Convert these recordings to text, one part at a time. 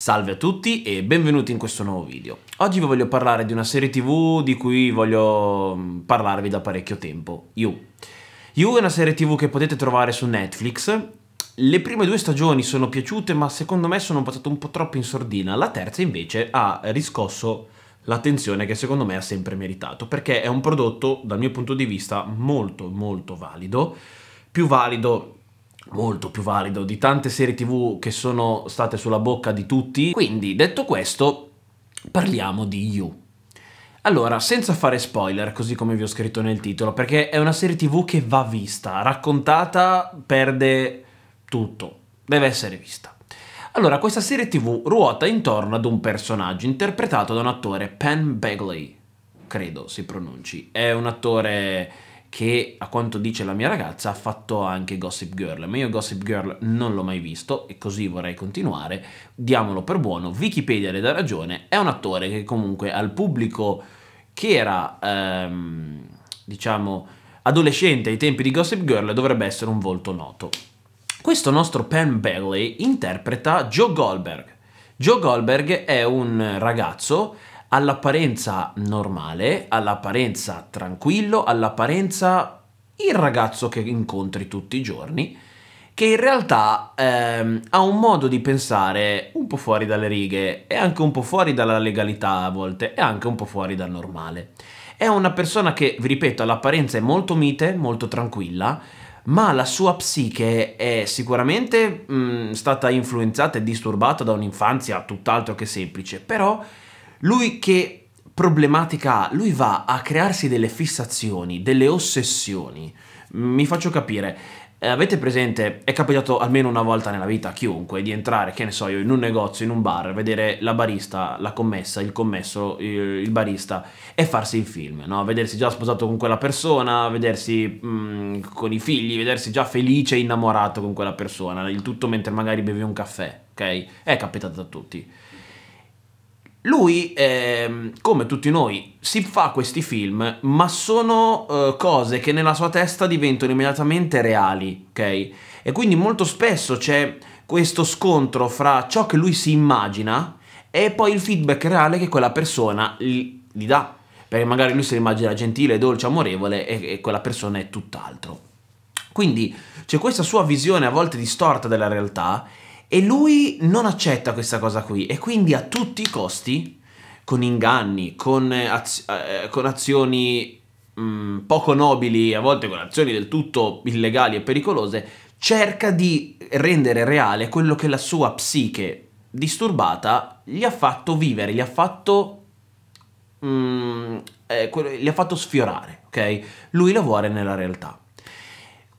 Salve a tutti e benvenuti in questo nuovo video. Oggi vi voglio parlare di una serie tv di cui voglio mm, parlarvi da parecchio tempo, You. You è una serie tv che potete trovare su Netflix. Le prime due stagioni sono piaciute ma secondo me sono passate un po' troppo in sordina. La terza invece ha riscosso l'attenzione che secondo me ha sempre meritato perché è un prodotto dal mio punto di vista molto molto valido, più valido molto più valido di tante serie tv che sono state sulla bocca di tutti. Quindi, detto questo, parliamo di You. Allora, senza fare spoiler, così come vi ho scritto nel titolo, perché è una serie tv che va vista, raccontata perde tutto, deve essere vista. Allora, questa serie tv ruota intorno ad un personaggio interpretato da un attore, Penn Begley, credo si pronunci. È un attore che a quanto dice la mia ragazza ha fatto anche Gossip Girl, ma io Gossip Girl non l'ho mai visto e così vorrei continuare, diamolo per buono, Wikipedia le dà ragione, è un attore che comunque al pubblico che era, ehm, diciamo, adolescente ai tempi di Gossip Girl dovrebbe essere un volto noto. Questo nostro Pam Bailey interpreta Joe Goldberg. Joe Goldberg è un ragazzo all'apparenza normale, all'apparenza tranquillo, all'apparenza il ragazzo che incontri tutti i giorni, che in realtà ehm, ha un modo di pensare un po' fuori dalle righe, è anche un po' fuori dalla legalità a volte, è anche un po' fuori dal normale. È una persona che, vi ripeto, all'apparenza è molto mite, molto tranquilla, ma la sua psiche è sicuramente mh, stata influenzata e disturbata da un'infanzia tutt'altro che semplice, però lui che problematica ha? Lui va a crearsi delle fissazioni, delle ossessioni. Mi faccio capire, eh, avete presente, è capitato almeno una volta nella vita a chiunque di entrare, che ne so io, in un negozio, in un bar, vedere la barista, la commessa, il commesso, il, barista e farsi il film, no? Vedersi già sposato con quella persona, vedersi mm, con i figli, vedersi già felice e innamorato con quella persona, il tutto mentre magari bevi un caffè, ok? È capitato a tutti. Lui, eh, come tutti noi, si fa questi film, ma sono eh, cose che nella sua testa diventano immediatamente reali, ok? E quindi molto spesso c'è questo scontro fra ciò che lui si immagina e poi il feedback reale che quella persona gli, gli dà. Perché magari lui si l'immagina gentile, dolce, amorevole e, e quella persona è tutt'altro. Quindi c'è questa sua visione a volte distorta della realtà e lui non accetta questa cosa qui e quindi a tutti i costi, con inganni, con, eh, az eh, con azioni mh, mm, poco nobili, a volte con azioni del tutto illegali e pericolose, cerca di rendere reale quello che la sua psiche disturbata gli ha fatto vivere, gli ha fatto, mh, mm, eh, gli ha fatto sfiorare, ok? Lui lo vuole nella realtà.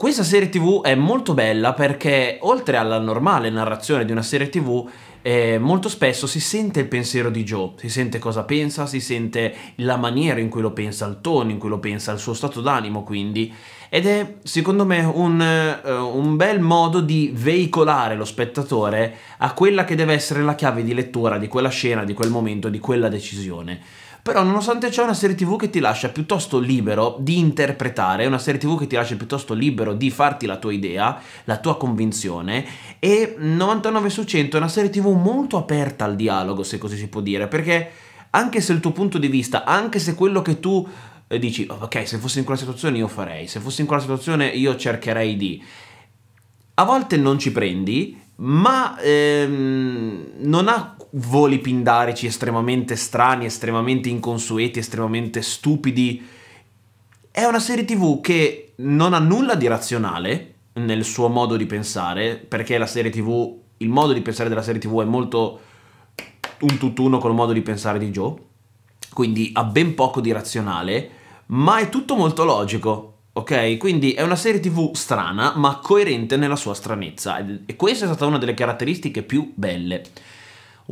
Questa serie tv è molto bella perché oltre alla normale narrazione di una serie tv eh, molto spesso si sente il pensiero di Joe, si sente cosa pensa, si sente la maniera in cui lo pensa, il tono in cui lo pensa, il suo stato d'animo quindi ed è secondo me un, eh, un bel modo di veicolare lo spettatore a quella che deve essere la chiave di lettura di quella scena, di quel momento, di quella decisione però nonostante ciò è una serie tv che ti lascia piuttosto libero di interpretare, è una serie tv che ti lascia piuttosto libero di farti la tua idea, la tua convinzione e 99 su 100 è una serie tv molto aperta al dialogo, se così si può dire, perché anche se il tuo punto di vista, anche se quello che tu eh, dici, oh, ok, se fossi in quella situazione io farei, se fossi in quella situazione io cercherei di... A volte non ci prendi, ma ehm, non ha voli pindarici estremamente strani, estremamente inconsueti, estremamente stupidi. È una serie tv che non ha nulla di razionale nel suo modo di pensare, perché la serie tv, il modo di pensare della serie tv è molto un tutt'uno col modo di pensare di Joe, quindi ha ben poco di razionale, ma è tutto molto logico. Ok, quindi è una serie tv strana ma coerente nella sua stranezza e questa è stata una delle caratteristiche più belle.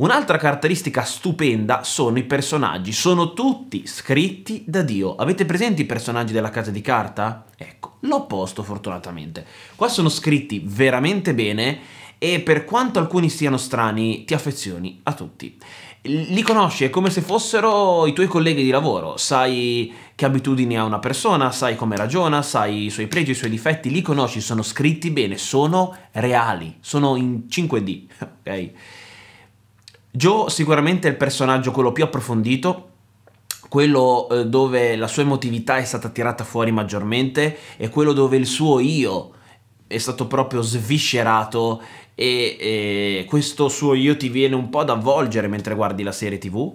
Un'altra caratteristica stupenda sono i personaggi, sono tutti scritti da Dio. Avete presenti i personaggi della casa di carta? Ecco, l'ho posto fortunatamente. Qua sono scritti veramente bene e per quanto alcuni siano strani, ti affezioni a tutti. Li conosci, è come se fossero i tuoi colleghi di lavoro, sai che abitudini ha una persona, sai come ragiona, sai i suoi pregi, i suoi difetti, li conosci, sono scritti bene, sono reali, sono in 5D, ok? Joe sicuramente è il personaggio quello più approfondito, quello eh, dove la sua emotività è stata tirata fuori maggiormente e quello dove il suo io è stato proprio sviscerato e, e questo suo io ti viene un po' ad avvolgere mentre guardi la serie tv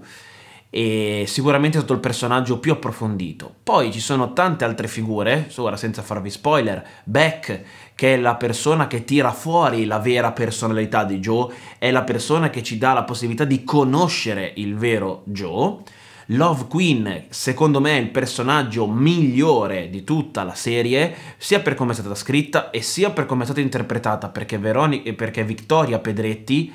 e sicuramente è stato il personaggio più approfondito. Poi ci sono tante altre figure, ora senza farvi spoiler, Beck che è la persona che tira fuori la vera personalità di Joe, è la persona che ci dà la possibilità di conoscere il vero Joe. Love Queen, secondo me, è il personaggio migliore di tutta la serie, sia per come è stata scritta e sia per come è stata interpretata, perché, Veroni- perché Victoria Pedretti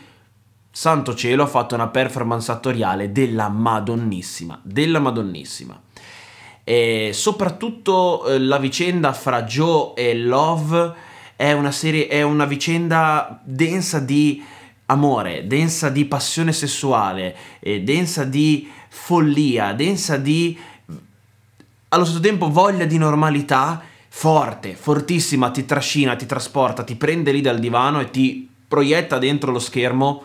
Santo Cielo ha fatto una performance attoriale della Madonnissima, della Madonnissima. E soprattutto eh, la vicenda fra Joe e Love è una, serie, è una vicenda densa di amore, densa di passione sessuale, eh, densa di follia, densa di allo stesso tempo voglia di normalità forte, fortissima, ti trascina, ti trasporta, ti prende lì dal divano e ti proietta dentro lo schermo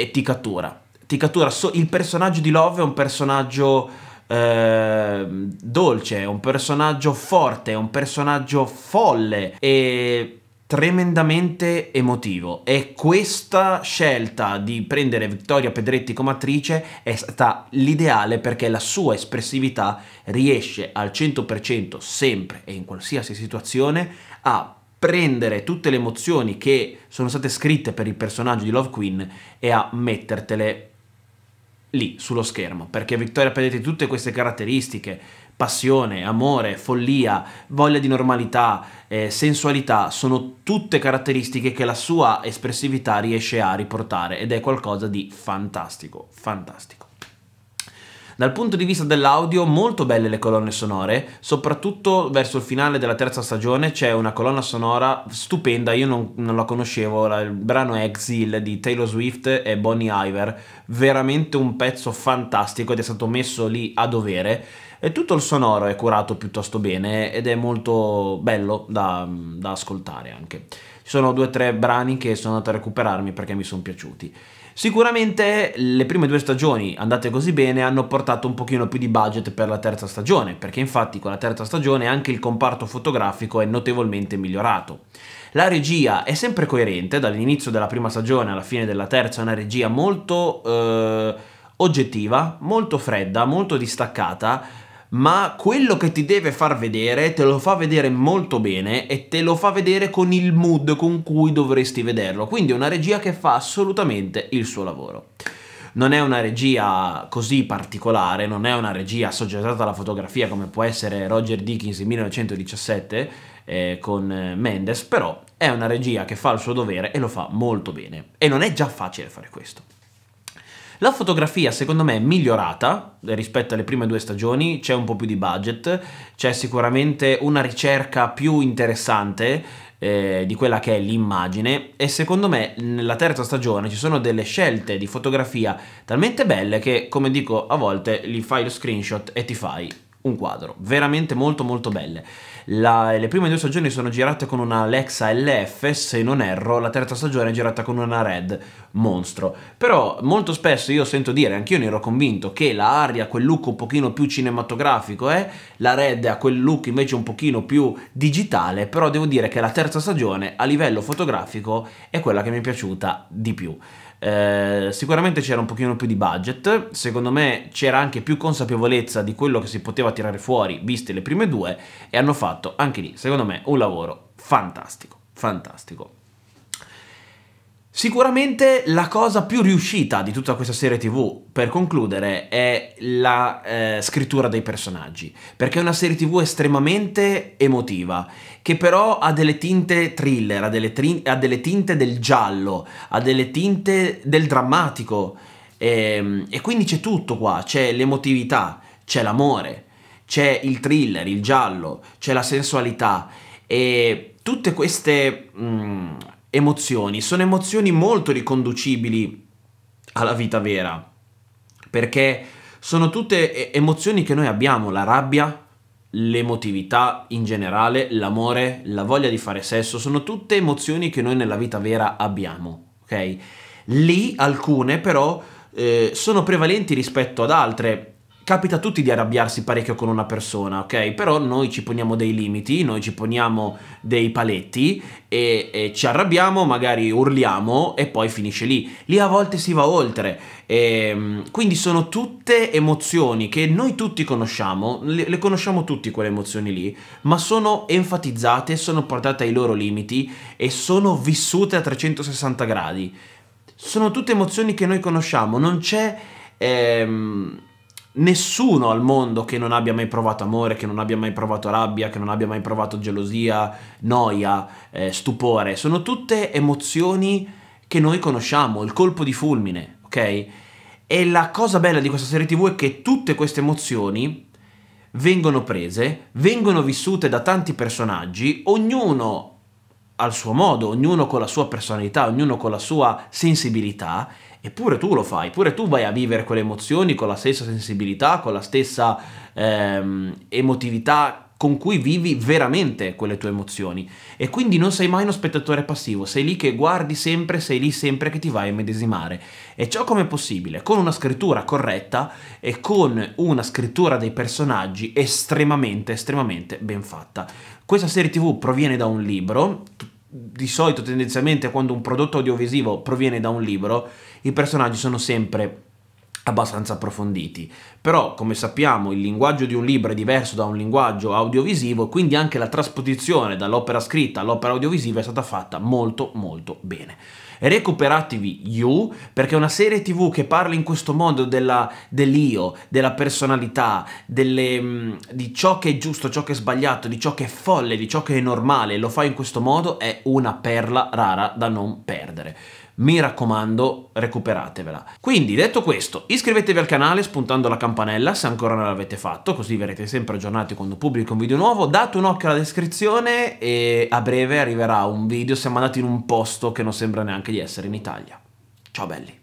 e ti cattura. Ti cattura so- il personaggio di Love è un personaggio eh, dolce, è un personaggio forte, è un personaggio folle e tremendamente emotivo e questa scelta di prendere Vittoria Pedretti come attrice è stata l'ideale perché la sua espressività riesce al 100% sempre e in qualsiasi situazione a prendere tutte le emozioni che sono state scritte per il personaggio di Love Queen e a mettertele lì sullo schermo, perché Victoria prendete tutte queste caratteristiche, passione, amore, follia, voglia di normalità, eh, sensualità, sono tutte caratteristiche che la sua espressività riesce a riportare ed è qualcosa di fantastico, fantastico. Dal punto di vista dell'audio molto belle le colonne sonore, soprattutto verso il finale della terza stagione c'è una colonna sonora stupenda, io non, non la conoscevo, il brano Exil di Taylor Swift e Bonnie Iver, veramente un pezzo fantastico ed è stato messo lì a dovere. E tutto il sonoro è curato piuttosto bene ed è molto bello da, da ascoltare anche. Ci sono due o tre brani che sono andato a recuperarmi perché mi sono piaciuti. Sicuramente le prime due stagioni andate così bene hanno portato un pochino più di budget per la terza stagione, perché infatti con la terza stagione anche il comparto fotografico è notevolmente migliorato. La regia è sempre coerente, dall'inizio della prima stagione alla fine della terza è una regia molto eh, oggettiva, molto fredda, molto distaccata, ma quello che ti deve far vedere te lo fa vedere molto bene e te lo fa vedere con il mood con cui dovresti vederlo, quindi è una regia che fa assolutamente il suo lavoro. Non è una regia così particolare, non è una regia assoggettata alla fotografia come può essere Roger Dickens in 1917 eh, con eh, Mendes, però è una regia che fa il suo dovere e lo fa molto bene. E non è già facile fare questo. La fotografia secondo me è migliorata rispetto alle prime due stagioni, c'è un po' più di budget, c'è sicuramente una ricerca più interessante eh, di quella che è l'immagine e secondo me nella terza stagione ci sono delle scelte di fotografia talmente belle che come dico a volte li fai lo screenshot e ti fai un quadro, veramente molto molto belle. La, le prime due stagioni sono girate con una Alexa LF, se non erro, la terza stagione è girata con una Red Monstro. Però molto spesso io sento dire, anch'io ne ero convinto, che la Aria ha quel look un pochino più cinematografico, eh? la Red ha quel look invece un pochino più digitale, però devo dire che la terza stagione a livello fotografico è quella che mi è piaciuta di più. Eh, sicuramente c'era un pochino più di budget, secondo me c'era anche più consapevolezza di quello che si poteva tirare fuori, viste le prime due, e hanno fatto anche lì, secondo me, un lavoro fantastico, fantastico. Sicuramente la cosa più riuscita di tutta questa serie tv, per concludere, è la eh, scrittura dei personaggi, perché è una serie tv estremamente emotiva, che però ha delle tinte thriller, ha delle, ha delle tinte del giallo, ha delle tinte del drammatico, e, ehm, e quindi c'è tutto qua, c'è l'emotività, c'è l'amore, c'è il thriller, il giallo, c'è la sensualità, e tutte queste... Mh, mm, emozioni. Sono emozioni molto riconducibili alla vita vera, perché sono tutte eh, emozioni che noi abbiamo, la rabbia, l'emotività in generale, l'amore, la voglia di fare sesso, sono tutte emozioni che noi nella vita vera abbiamo, ok? Lì alcune però eh, sono prevalenti rispetto ad altre, Capita a tutti di arrabbiarsi parecchio con una persona, ok? Però noi ci poniamo dei limiti, noi ci poniamo dei paletti e, e ci arrabbiamo, magari urliamo e poi finisce lì. Lì a volte si va oltre. E, ehm, quindi sono tutte emozioni che noi tutti conosciamo, le, le conosciamo tutti quelle emozioni lì, ma sono enfatizzate, sono portate ai loro limiti e sono vissute a 360 gradi. Sono tutte emozioni che noi conosciamo, non c'è... Ehm, nessuno al mondo che non abbia mai provato amore, che non abbia mai provato rabbia, che non abbia mai provato gelosia, noia, eh, stupore, sono tutte emozioni che noi conosciamo, il colpo di fulmine, ok? E la cosa bella di questa serie TV è che tutte queste emozioni vengono prese, vengono vissute da tanti personaggi, ognuno al suo modo, ognuno con la sua personalità, ognuno con la sua sensibilità Eppure tu lo fai, pure tu vai a vivere quelle emozioni con la stessa sensibilità, con la stessa ehm, emotività con cui vivi veramente quelle tue emozioni. E quindi non sei mai uno spettatore passivo, sei lì che guardi sempre, sei lì sempre che ti vai a medesimare. E ciò come possibile? Con una scrittura corretta e con una scrittura dei personaggi estremamente, estremamente ben fatta. Questa serie tv proviene da un libro, di solito tendenzialmente quando un prodotto audiovisivo proviene da un libro, i personaggi sono sempre abbastanza approfonditi. Però, come sappiamo, il linguaggio di un libro è diverso da un linguaggio audiovisivo, quindi anche la trasposizione dall'opera scritta all'opera audiovisiva è stata fatta molto molto bene. Recuperatevi You, perché è una serie tv che parla in questo modo della, dell'io, della personalità, delle, mm, di ciò che è giusto, ciò che è sbagliato, di ciò che è folle, di ciò che è normale, lo fa in questo modo, è una perla rara da non perdere mi raccomando recuperatevela. Quindi detto questo, iscrivetevi al canale spuntando la campanella se ancora non l'avete fatto, così verrete sempre aggiornati quando pubblico un video nuovo, date un occhio alla descrizione e a breve arriverà un video, siamo andati in un posto che non sembra neanche di essere in Italia. Ciao belli!